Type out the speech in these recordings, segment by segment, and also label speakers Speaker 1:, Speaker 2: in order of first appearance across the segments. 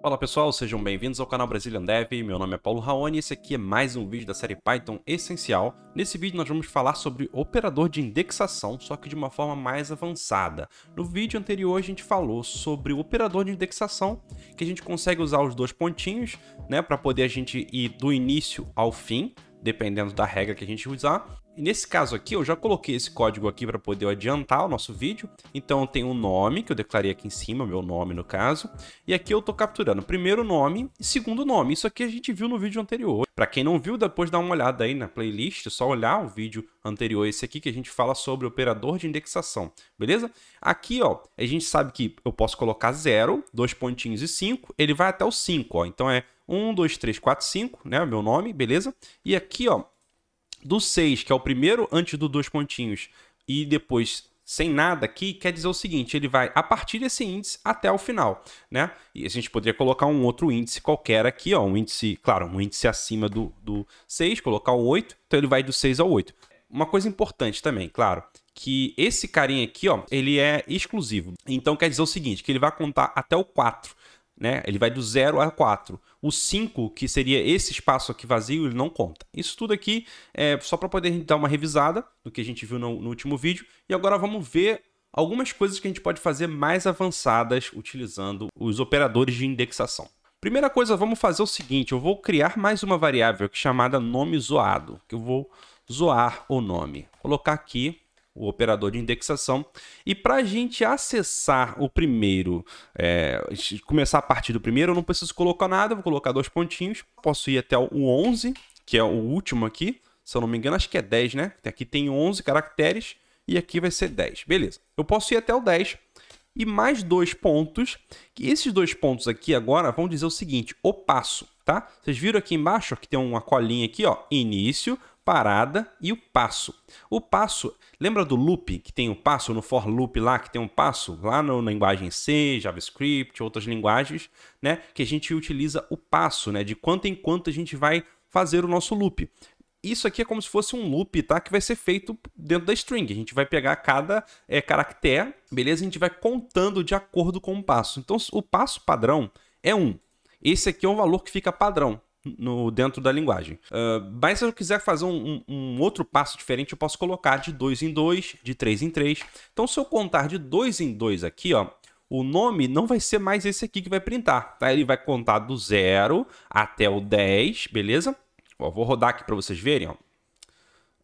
Speaker 1: Fala pessoal, sejam bem-vindos ao canal Brazilian Dev, meu nome é Paulo Raoni e esse aqui é mais um vídeo da série Python Essencial. Nesse vídeo nós vamos falar sobre operador de indexação, só que de uma forma mais avançada. No vídeo anterior a gente falou sobre o operador de indexação, que a gente consegue usar os dois pontinhos, né, para poder a gente ir do início ao fim, dependendo da regra que a gente usar. E nesse caso aqui, eu já coloquei esse código aqui para poder adiantar o nosso vídeo. Então tem um nome que eu declarei aqui em cima, meu nome no caso. E aqui eu estou capturando primeiro nome e segundo nome. Isso aqui a gente viu no vídeo anterior. Para quem não viu, depois dá uma olhada aí na playlist, só olhar o vídeo anterior esse aqui que a gente fala sobre operador de indexação, beleza? Aqui, ó, a gente sabe que eu posso colocar 0, dois pontinhos e 5, ele vai até o 5, ó. Então é 1, 2, 3, 4, 5, né, meu nome, beleza? E aqui, ó, do 6, que é o primeiro antes do dois pontinhos, e depois sem nada aqui, quer dizer o seguinte, ele vai a partir desse índice até o final, né? E a gente poderia colocar um outro índice qualquer aqui, ó, um índice, claro, um índice acima do, do 6, colocar o 8, então ele vai do 6 ao 8. Uma coisa importante também, claro, que esse carinha aqui, ó, ele é exclusivo. Então quer dizer o seguinte, que ele vai contar até o 4, né? Ele vai do 0 a 4. O 5, que seria esse espaço aqui vazio, ele não conta. Isso tudo aqui é só para poder dar uma revisada do que a gente viu no, no último vídeo. E agora vamos ver algumas coisas que a gente pode fazer mais avançadas utilizando os operadores de indexação. Primeira coisa, vamos fazer o seguinte, eu vou criar mais uma variável chamada nome zoado, que eu vou zoar o nome. colocar aqui o operador de indexação. E para a gente acessar o primeiro, é, começar a partir do primeiro, eu não preciso colocar nada, vou colocar dois pontinhos. Posso ir até o 11, que é o último aqui. Se eu não me engano, acho que é 10, né? Aqui tem 11 caracteres e aqui vai ser 10. Beleza, eu posso ir até o 10 e mais dois pontos, que esses dois pontos aqui agora vão dizer o seguinte, o passo, tá? Vocês viram aqui embaixo ó, que tem uma colinha aqui, ó, início, parada e o passo. O passo, lembra do loop que tem o um passo no for loop lá que tem um passo lá na linguagem C, JavaScript, outras linguagens, né, que a gente utiliza o passo, né, de quanto em quanto a gente vai fazer o nosso loop isso aqui é como se fosse um loop, tá? Que vai ser feito dentro da string. A gente vai pegar cada é, caractere, beleza? A gente vai contando de acordo com o passo. Então, o passo padrão é 1. Esse aqui é um valor que fica padrão no, dentro da linguagem. Uh, mas se eu quiser fazer um, um, outro passo diferente, eu posso colocar de 2 em 2, de 3 em 3. Então, se eu contar de 2 em 2 aqui, ó, o nome não vai ser mais esse aqui que vai printar. Tá? Ele vai contar do 0 até o 10, beleza? Ó, vou rodar aqui para vocês verem. Ó.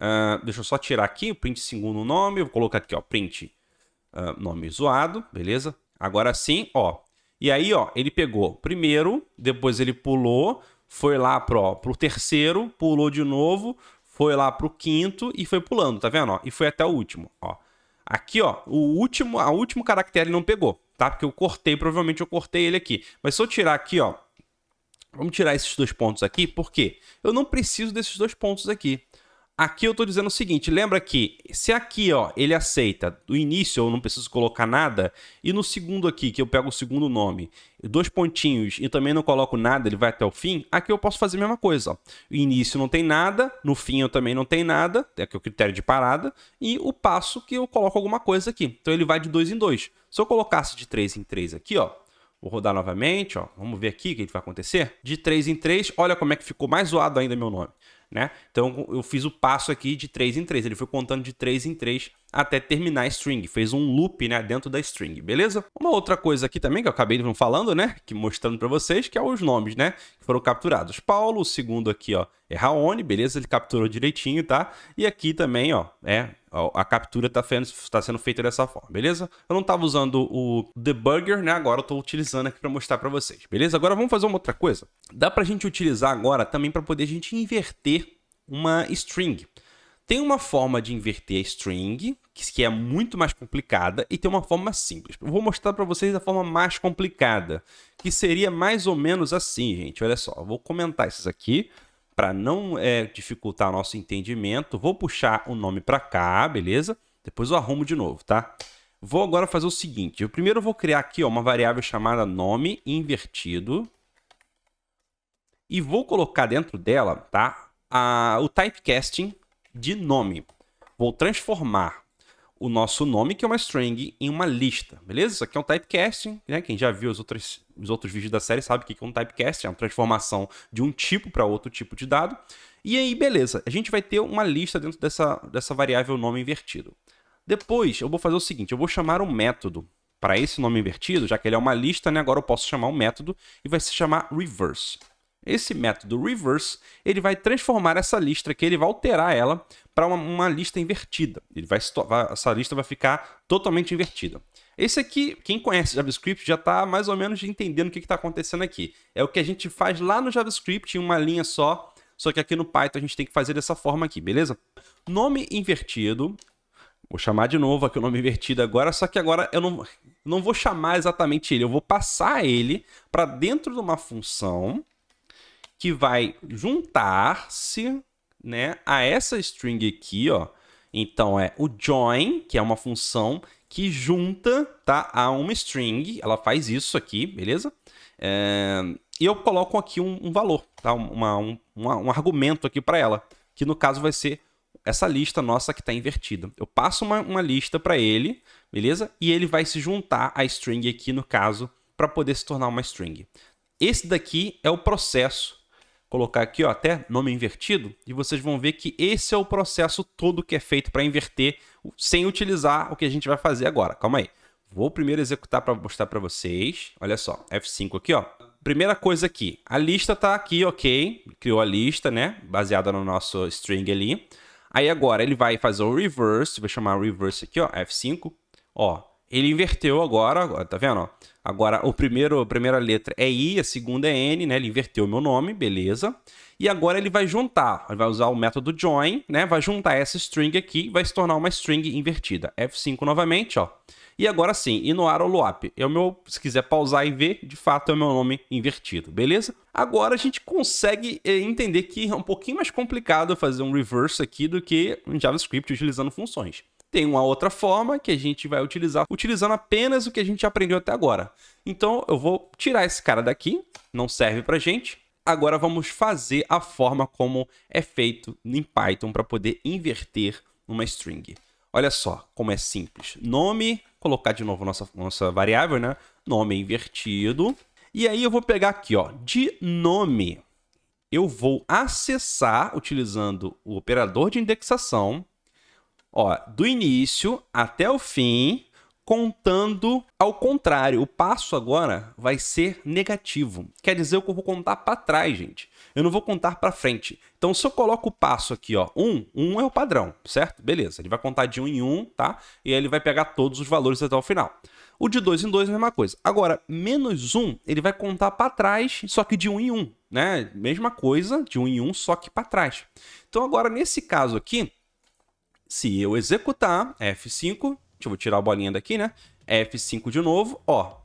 Speaker 1: Uh, deixa eu só tirar aqui o print segundo nome. Vou colocar aqui, ó, print uh, nome zoado, beleza? Agora sim, ó. E aí, ó, ele pegou primeiro, depois ele pulou, foi lá pro, pro terceiro, pulou de novo, foi lá pro quinto e foi pulando, tá vendo? Ó? E foi até o último, ó. Aqui, ó, o último, a último caractere não pegou, tá? Porque eu cortei, provavelmente eu cortei ele aqui. Mas se eu tirar aqui, ó, vamos tirar esses dois pontos aqui, porque eu não preciso desses dois pontos aqui. Aqui eu estou dizendo o seguinte, lembra que se aqui ó, ele aceita do início eu não preciso colocar nada, e no segundo aqui, que eu pego o segundo nome, dois pontinhos e também não coloco nada, ele vai até o fim, aqui eu posso fazer a mesma coisa. Ó. O início não tem nada, no fim eu também não tenho nada, é o critério de parada, e o passo que eu coloco alguma coisa aqui. Então ele vai de dois em dois. Se eu colocasse de três em três aqui, ó, Vou rodar novamente, ó. Vamos ver aqui o que vai acontecer. De 3 em 3, olha como é que ficou mais zoado ainda meu nome né? Então eu fiz o passo aqui de 3 em 3, ele foi contando de 3 em 3 até terminar a string, fez um loop, né, dentro da string, beleza? Uma outra coisa aqui também que eu acabei falando, né, que mostrando para vocês, que é os nomes, né, que foram capturados. Paulo, o segundo aqui, ó, é Raoni, beleza? Ele capturou direitinho, tá? E aqui também, ó, é a captura está tá sendo feita dessa forma, beleza? Eu não estava usando o debugger, né? Agora eu estou utilizando aqui para mostrar para vocês, beleza? Agora vamos fazer uma outra coisa. Dá para a gente utilizar agora também para poder a gente inverter uma string. Tem uma forma de inverter a string, que é muito mais complicada, e tem uma forma simples. vou mostrar para vocês a forma mais complicada, que seria mais ou menos assim, gente. Olha só, vou comentar esses aqui para não é, dificultar nosso entendimento. Vou puxar o nome para cá, beleza? Depois eu arrumo de novo, tá? Vou agora fazer o seguinte. Eu primeiro vou criar aqui ó, uma variável chamada nome invertido. E vou colocar dentro dela, tá? a, o typecasting de nome. Vou transformar o nosso nome, que é uma string, em uma lista, beleza? Isso aqui é um typecasting, né? Quem já viu os outros, os outros vídeos da série sabe o que é um typecasting, é uma transformação de um tipo para outro tipo de dado. E aí, beleza, a gente vai ter uma lista dentro dessa, dessa variável nome invertido. Depois, eu vou fazer o seguinte, eu vou chamar um método para esse nome invertido, já que ele é uma lista, né? Agora eu posso chamar um método e vai se chamar reverse. Esse método reverse, ele vai transformar essa lista que ele vai alterar ela para uma, uma, lista invertida. Ele vai, essa lista vai ficar totalmente invertida. Esse aqui, quem conhece JavaScript já está mais ou menos entendendo o que está acontecendo aqui. É o que a gente faz lá no JavaScript em uma linha só, só que aqui no Python a gente tem que fazer dessa forma aqui, beleza? Nome invertido, Vou chamar de novo aqui o nome invertido agora, só que agora eu não, não vou chamar exatamente ele, eu vou passar ele para dentro de uma função que vai juntar-se né, a essa string aqui, ó. Então é o join, que é uma função que junta tá, a uma string, ela faz isso aqui, beleza? É... E eu coloco aqui um, um valor, tá? Uma, um, uma, um argumento aqui para ela, que no caso vai ser essa lista nossa que está invertida. Eu passo uma, uma lista para ele, beleza? E ele vai se juntar à string aqui, no caso, para poder se tornar uma string. Esse daqui é o processo colocar aqui ó, até nome invertido, e vocês vão ver que esse é o processo todo que é feito para inverter sem utilizar o que a gente vai fazer agora. Calma aí. Vou primeiro executar para mostrar para vocês. Olha só, F5 aqui, ó. Primeira coisa aqui, a lista tá aqui, ok. Criou a lista, né? Baseada no nosso string ali. Aí agora ele vai fazer o reverse, vou chamar reverse aqui, ó, F5. Ó, ele inverteu agora, tá vendo? Agora, o primeiro, a primeira letra é I, a segunda é N, né? Ele inverteu o meu nome, beleza. E agora ele vai juntar, ele vai usar o método join, né? Vai juntar essa string aqui, vai se tornar uma string invertida. F5 novamente, ó. E agora sim, Inoar É o meu, se quiser pausar e ver, de fato é o meu nome invertido, beleza? Agora a gente consegue é, entender que é um pouquinho mais complicado fazer um reverse aqui do que um JavaScript utilizando funções. Tem uma outra forma que a gente vai utilizar, utilizando apenas o que a gente aprendeu até agora. Então eu vou tirar esse cara daqui, não serve pra gente. Agora vamos fazer a forma como é feito em Python para poder inverter uma string. Olha só como é simples. Nome, colocar de novo nossa, nossa variável, né? Nome invertido. E aí eu vou pegar aqui, ó, de nome. Eu vou acessar, utilizando o operador de indexação, Ó, do início até o fim, contando ao contrário. O passo agora vai ser negativo. Quer dizer que eu vou contar para trás, gente. Eu não vou contar para frente. Então, se eu coloco o passo aqui, ó, 1, um, 1 um é o padrão, certo? Beleza, ele vai contar de 1 um em 1, tá? E aí ele vai pegar todos os valores até o final. O de 2 em 2 é a mesma coisa. Agora, menos 1, ele vai contar para trás, só que de 1 em 1, né? Mesma coisa, de 1 em 1, só que para trás. Então, agora, nesse caso aqui, se eu executar F5, deixa eu tirar a bolinha daqui, né? F5 de novo, ó.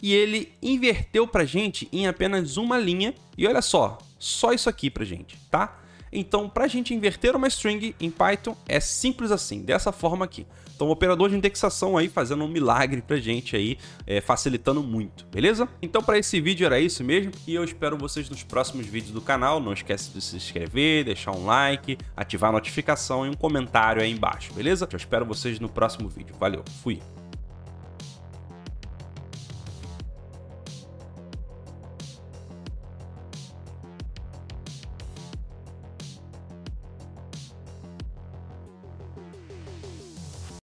Speaker 1: E ele inverteu pra gente em apenas uma linha. E olha só, só isso aqui pra gente, tá? Então, para a gente inverter uma string em Python, é simples assim, dessa forma aqui. Então, o operador de indexação aí fazendo um milagre pra gente aí, é, facilitando muito, beleza? Então, para esse vídeo era isso mesmo e eu espero vocês nos próximos vídeos do canal. Não esquece de se inscrever, deixar um like, ativar a notificação e um comentário aí embaixo, beleza? Eu espero vocês no próximo vídeo. Valeu, fui!